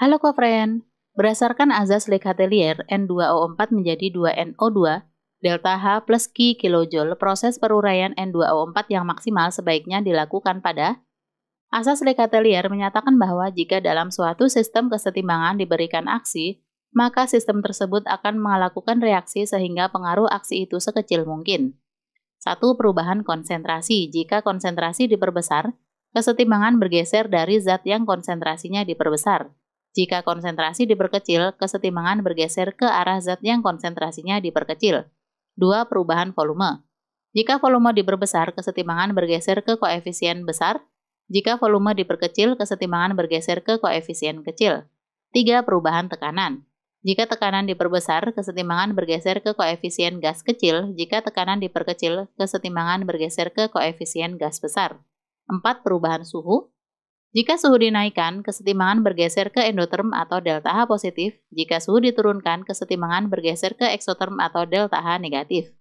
Halo kofren, berdasarkan azas Le Catelier, N2O4 menjadi 2NO2 delta H plus Q kilojoule. Proses peruraian N2O4 yang maksimal sebaiknya dilakukan pada Asas Le Catelier menyatakan bahwa jika dalam suatu sistem kesetimbangan diberikan aksi, maka sistem tersebut akan melakukan reaksi sehingga pengaruh aksi itu sekecil mungkin. Satu Perubahan konsentrasi. Jika konsentrasi diperbesar, kesetimbangan bergeser dari zat yang konsentrasinya diperbesar. Jika konsentrasi diperkecil, kesetimbangan bergeser ke arah zat yang konsentrasinya diperkecil. 2. Perubahan volume. Jika volume diperbesar, kesetimbangan bergeser ke koefisien besar. Jika volume diperkecil, kesetimbangan bergeser ke koefisien kecil. 3. Perubahan tekanan. Jika tekanan diperbesar, kesetimbangan bergeser ke koefisien gas kecil. Jika tekanan diperkecil, kesetimbangan bergeser ke koefisien gas besar. 4. Perubahan suhu. Jika suhu dinaikkan, kesetimbangan bergeser ke endoterm atau delta H positif. Jika suhu diturunkan, kesetimbangan bergeser ke eksoterm atau delta H negatif.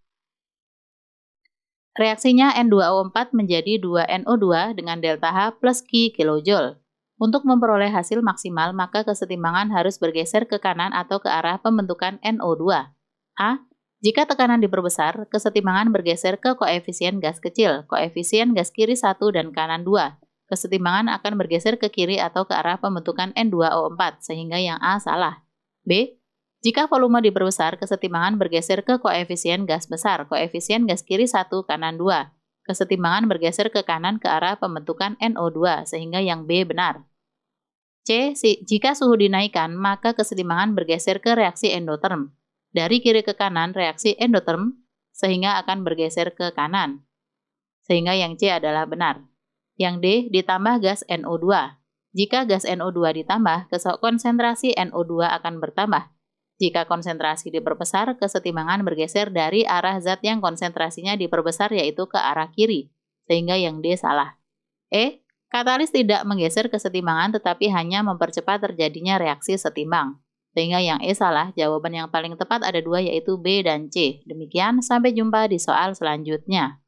Reaksinya N2O4 menjadi 2NO2 dengan delta H plus Q kilojoule. Untuk memperoleh hasil maksimal, maka kesetimbangan harus bergeser ke kanan atau ke arah pembentukan NO2. A. Jika tekanan diperbesar, kesetimbangan bergeser ke koefisien gas kecil, koefisien gas kiri 1 dan kanan 2 kesetimbangan akan bergeser ke kiri atau ke arah pembentukan N2O4 sehingga yang A salah. B. Jika volume diperbesar, kesetimbangan bergeser ke koefisien gas besar, koefisien gas kiri 1, kanan 2. Kesetimbangan bergeser ke kanan ke arah pembentukan NO2 sehingga yang B benar. C. Jika suhu dinaikkan, maka kesetimbangan bergeser ke reaksi endoterm. Dari kiri ke kanan reaksi endoterm sehingga akan bergeser ke kanan. Sehingga yang C adalah benar. Yang D. Ditambah gas NO2. Jika gas NO2 ditambah, konsentrasi NO2 akan bertambah. Jika konsentrasi diperbesar, kesetimbangan bergeser dari arah zat yang konsentrasinya diperbesar yaitu ke arah kiri, sehingga yang D salah. E. Katalis tidak menggeser kesetimbangan tetapi hanya mempercepat terjadinya reaksi setimbang. Sehingga yang E salah, jawaban yang paling tepat ada dua yaitu B dan C. Demikian, sampai jumpa di soal selanjutnya.